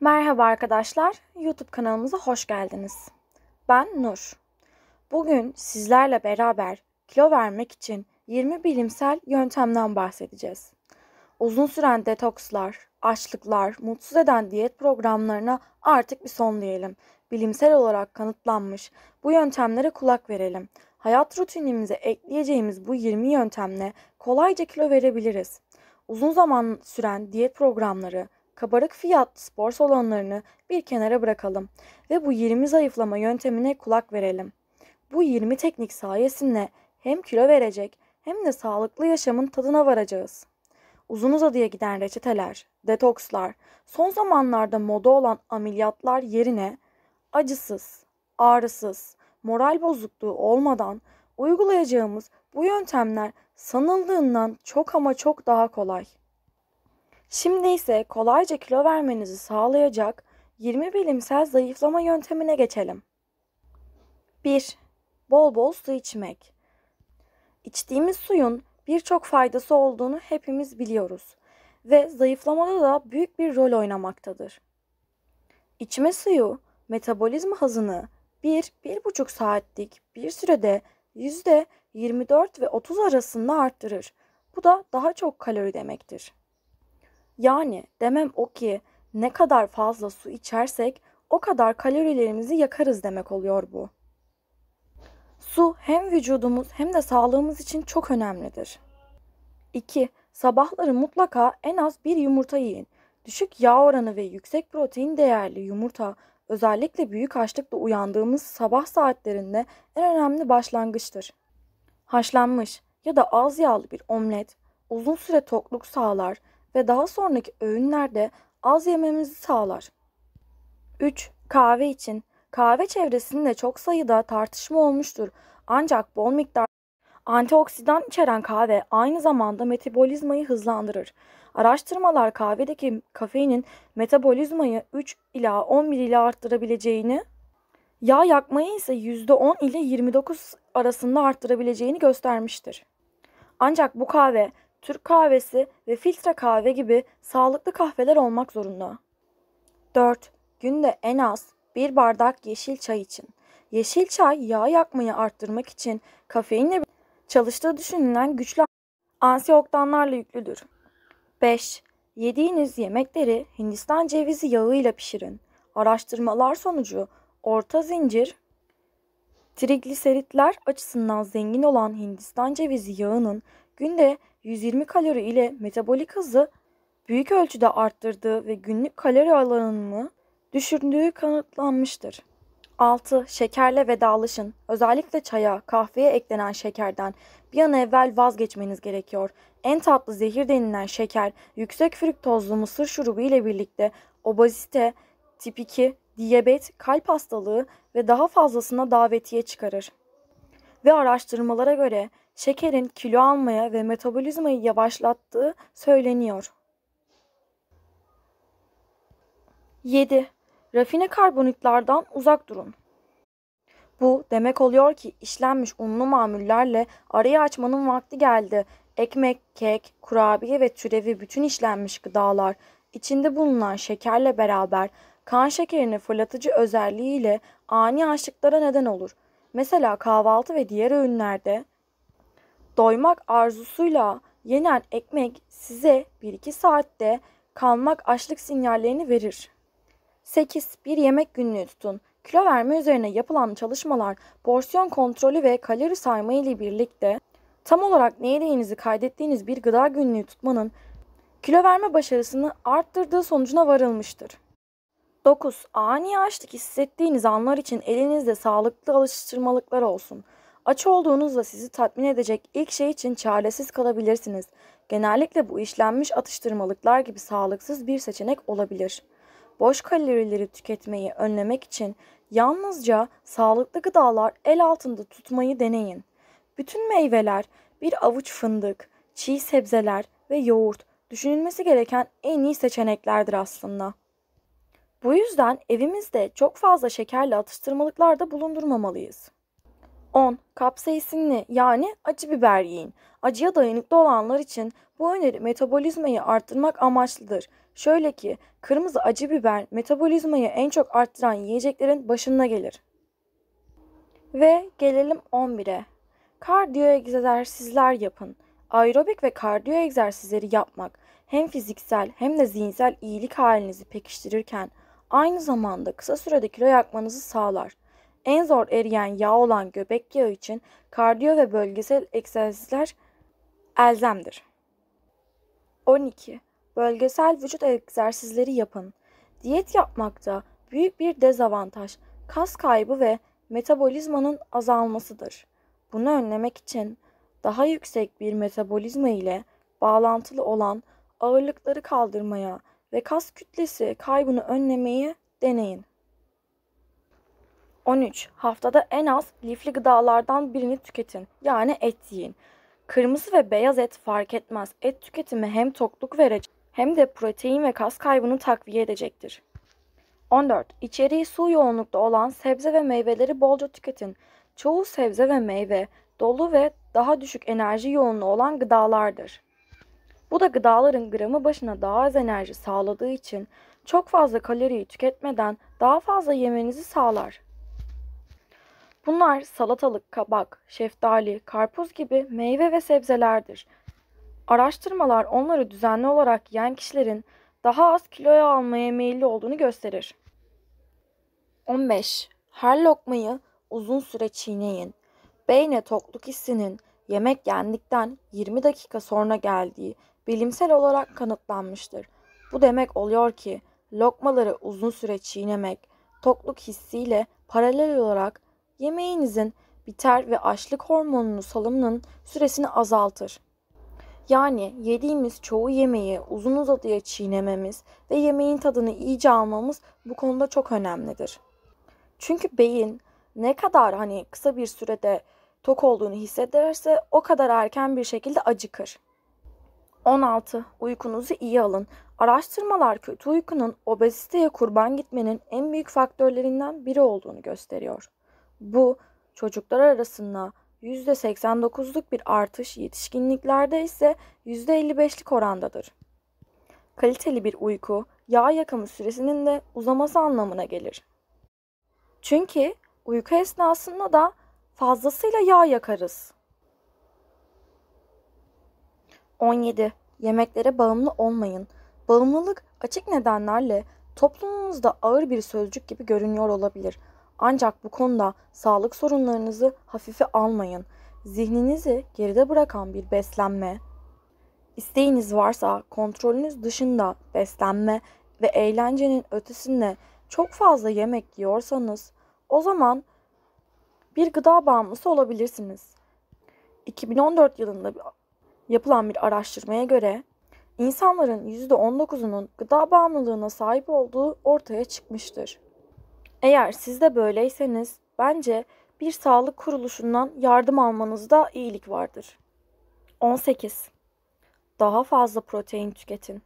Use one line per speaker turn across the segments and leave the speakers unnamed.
Merhaba arkadaşlar, YouTube kanalımıza hoş geldiniz. Ben Nur. Bugün sizlerle beraber kilo vermek için 20 bilimsel yöntemden bahsedeceğiz. Uzun süren detokslar, açlıklar, mutsuz eden diyet programlarına artık bir son diyelim. Bilimsel olarak kanıtlanmış bu yöntemlere kulak verelim. Hayat rutinimize ekleyeceğimiz bu 20 yöntemle kolayca kilo verebiliriz. Uzun zaman süren diyet programları, kabarık fiyatlı spor salonlarını bir kenara bırakalım ve bu 20 zayıflama yöntemine kulak verelim. Bu 20 teknik sayesinde hem kilo verecek hem de sağlıklı yaşamın tadına varacağız. Uzun uzadıya giden reçeteler, detokslar, son zamanlarda moda olan ameliyatlar yerine acısız, ağrısız, moral bozukluğu olmadan uygulayacağımız bu yöntemler sanıldığından çok ama çok daha kolay. Şimdi ise kolayca kilo vermenizi sağlayacak 20 bilimsel zayıflama yöntemine geçelim. 1. Bol bol su içmek. İçtiğimiz suyun birçok faydası olduğunu hepimiz biliyoruz ve zayıflamada da büyük bir rol oynamaktadır. İçme suyu metabolizma hızını 1-1,5 saatlik bir sürede %24 ve 30 arasında arttırır. Bu da daha çok kalori demektir. Yani demem o ki ne kadar fazla su içersek o kadar kalorilerimizi yakarız demek oluyor bu. Su hem vücudumuz hem de sağlığımız için çok önemlidir. 2. Sabahları mutlaka en az bir yumurta yiyin. Düşük yağ oranı ve yüksek protein değerli yumurta özellikle büyük açlıkla uyandığımız sabah saatlerinde en önemli başlangıçtır. Haşlanmış ya da az yağlı bir omlet uzun süre tokluk sağlar ve daha sonraki öğünlerde az yememizi sağlar. 3. Kahve için kahve çevresinde çok sayıda tartışma olmuştur. Ancak bol miktar antioksidan içeren kahve aynı zamanda metabolizmayı hızlandırır. Araştırmalar kahvedeki kafeinin metabolizmayı 3 ila 11 ile arttırabileceğini, yağ yakmayı ise %10 ile 29 arasında arttırabileceğini göstermiştir. Ancak bu kahve Türk kahvesi ve filtre kahve gibi sağlıklı kahveler olmak zorunda. 4. Günde en az bir bardak yeşil çay için. Yeşil çay yağ yakmayı arttırmak için kafeinle çalıştığı düşünülen güçlü antioksidanlarla yüklüdür. 5. Yediğiniz yemekleri Hindistan cevizi yağıyla pişirin. Araştırmalar sonucu orta zincir trigliseritler açısından zengin olan Hindistan cevizi yağının günde 120 kalori ile metabolik hızı büyük ölçüde arttırdığı ve günlük kalori alanını düşürdüğü kanıtlanmıştır. 6. Şekerle vedalaşın. Özellikle çaya, kahveye eklenen şekerden bir an evvel vazgeçmeniz gerekiyor. En tatlı zehir denilen şeker, yüksek fruktozlu mısır şurubu ile birlikte obezite, tip 2, diyabet, kalp hastalığı ve daha fazlasına davetiye çıkarır. Ve araştırmalara göre şekerin kilo almaya ve metabolizmayı yavaşlattığı söyleniyor. 7. Rafine karbonhidratlardan uzak durun. Bu demek oluyor ki işlenmiş unlu mamullerle arayı açmanın vakti geldi. Ekmek, kek, kurabiye ve türevi bütün işlenmiş gıdalar, içinde bulunan şekerle beraber kan şekerini fırlatıcı özelliğiyle ani açlıklara neden olur. Mesela kahvaltı ve diğer öğünlerde doymak arzusuyla yenen ekmek size bir iki saatte kalmak açlık sinyallerini verir. 8. Bir yemek günlüğü tutun. Kilo verme üzerine yapılan çalışmalar porsiyon kontrolü ve kalori sayma ile birlikte tam olarak ne yediğinizi kaydettiğiniz bir gıda günlüğü tutmanın kilo verme başarısını arttırdığı sonucuna varılmıştır. 9. Ani açlık hissettiğiniz anlar için elinizde sağlıklı alıştırmalıklar olsun. Aç olduğunuzda sizi tatmin edecek ilk şey için çaresiz kalabilirsiniz. Genellikle bu işlenmiş atıştırmalıklar gibi sağlıksız bir seçenek olabilir. Boş kalorileri tüketmeyi önlemek için yalnızca sağlıklı gıdalar el altında tutmayı deneyin. Bütün meyveler, bir avuç fındık, çiğ sebzeler ve yoğurt düşünülmesi gereken en iyi seçeneklerdir aslında. Bu yüzden evimizde çok fazla şekerli atıştırmalıklarda bulundurmamalıyız. 10. Kapsaisinli yani acı biber yiyin. Acıya dayanıklı olanlar için bu öneri metabolizmayı arttırmak amaçlıdır. Şöyle ki kırmızı acı biber metabolizmayı en çok arttıran yiyeceklerin başında gelir. Ve gelelim 11'e. Kardiyo egzersizler yapın. Aerobik ve kardiyo egzersizleri yapmak hem fiziksel hem de zihinsel iyilik halinizi pekiştirirken aynı zamanda kısa sürede kilo yakmanızı sağlar. En zor eriyen yağ olan göbek yağı için kardiyo ve bölgesel egzersizler elzemdir. 12. Bölgesel vücut egzersizleri yapın. Diyet yapmakta büyük bir dezavantaj kas kaybı ve metabolizmanın azalmasıdır. Bunu önlemek için daha yüksek bir metabolizma ile bağlantılı olan ağırlıkları kaldırmaya ve kas kütlesi kaybını önlemeyi deneyin. 13. Haftada en az lifli gıdalardan birini tüketin. Yani et yiyin. Kırmızı ve beyaz et fark etmez. Et tüketimi hem tokluk verecek hem de protein ve kas kaybını takviye edecektir. 14. İçeriği su yoğunlukta olan sebze ve meyveleri bolca tüketin. Çoğu sebze ve meyve dolu ve daha düşük enerji yoğunluğu olan gıdalardır. Bu da gıdaların gramı başına daha az enerji sağladığı için çok fazla kaloriyi tüketmeden daha fazla yemenizi sağlar. Bunlar salatalık, kabak, şeftali, karpuz gibi meyve ve sebzelerdir. Araştırmalar onları düzenli olarak yiyen kişilerin daha az kiloya almaya meyilli olduğunu gösterir. 15. Her lokmayı uzun süre çiğneyin. Beyne tokluk hissinin yemek yendikten 20 dakika sonra geldiği bilimsel olarak kanıtlanmıştır. Bu demek oluyor ki lokmaları uzun süre çiğnemek tokluk hissiyle paralel olarak yemeğinizin biter ve açlık hormonunu salımının süresini azaltır. Yani yediğimiz çoğu yemeği uzun uzadıya çiğnememiz ve yemeğin tadını iyice almamız bu konuda çok önemlidir. Çünkü beyin ne kadar hani kısa bir sürede tok olduğunu hissederse o kadar erken bir şekilde acıkır. 16. Uykunuzu iyi alın. Araştırmalar kötü uykunun obeziteye kurban gitmenin en büyük faktörlerinden biri olduğunu gösteriyor. Bu çocuklar arasında %89'luk bir artış yetişkinliklerde ise %55'lik orandadır. Kaliteli bir uyku yağ yakımı süresinin de uzaması anlamına gelir. Çünkü uyku esnasında da fazlasıyla yağ yakarız. 17. Yemeklere bağımlı olmayın. Bağımlılık açık nedenlerle toplumumuzda ağır bir sözcük gibi görünüyor olabilir. Ancak bu konuda sağlık sorunlarınızı hafife almayın. Zihninizi geride bırakan bir beslenme, isteğiniz varsa kontrolünüz dışında beslenme ve eğlencenin ötesinde çok fazla yemek yiyorsanız o zaman bir gıda bağımlısı olabilirsiniz. 2014 yılında yapılan bir araştırmaya göre insanların %19'unun gıda bağımlılığına sahip olduğu ortaya çıkmıştır. Eğer siz de böyleyseniz bence bir sağlık kuruluşundan yardım almanızda iyilik vardır. 18. Daha fazla protein tüketin.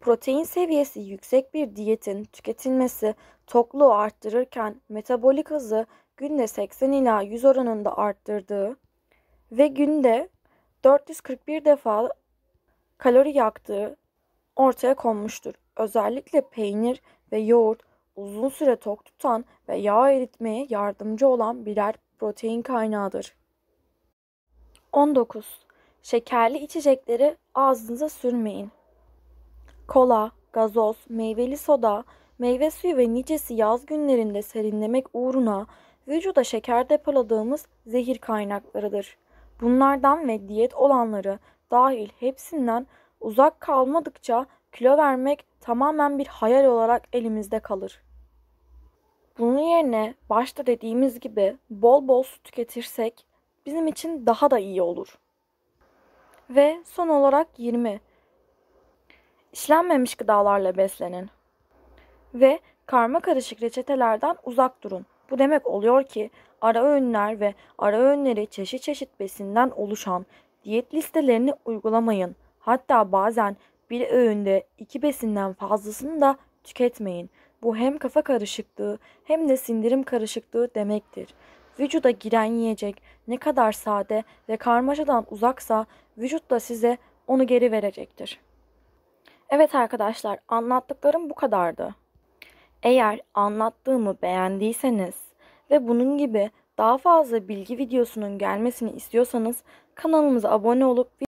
Protein seviyesi yüksek bir diyetin tüketilmesi tokluğu arttırırken metabolik hızı günde 80 ila 100 oranında arttırdığı ve günde 441 defa kalori yaktığı ortaya konmuştur. Özellikle peynir ve yoğurt uzun süre tok tutan ve yağ eritmeye yardımcı olan birer protein kaynağıdır. 19. Şekerli içecekleri ağzınıza sürmeyin. Kola, gazoz, meyveli soda, meyve suyu ve nicesi yaz günlerinde serinlemek uğruna vücuda şeker depoladığımız zehir kaynaklarıdır. Bunlardan ve diyet olanları dahil hepsinden uzak kalmadıkça kilo vermek tamamen bir hayal olarak elimizde kalır. Bunun yerine başta dediğimiz gibi bol bol su tüketirsek bizim için daha da iyi olur. Ve son olarak 20. İşlenmemiş gıdalarla beslenin. Ve karma karışık reçetelerden uzak durun. Bu demek oluyor ki ara öğünler ve ara öğünleri çeşit çeşit besinden oluşan diyet listelerini uygulamayın. Hatta bazen bir öğünde iki besinden fazlasını da tüketmeyin. Bu hem kafa karışıklığı hem de sindirim karışıklığı demektir. Vücuda giren yiyecek ne kadar sade ve karmaşadan uzaksa vücut da size onu geri verecektir. Evet arkadaşlar anlattıklarım bu kadardı. Eğer anlattığımı beğendiyseniz ve bunun gibi daha fazla bilgi videosunun gelmesini istiyorsanız kanalımıza abone olup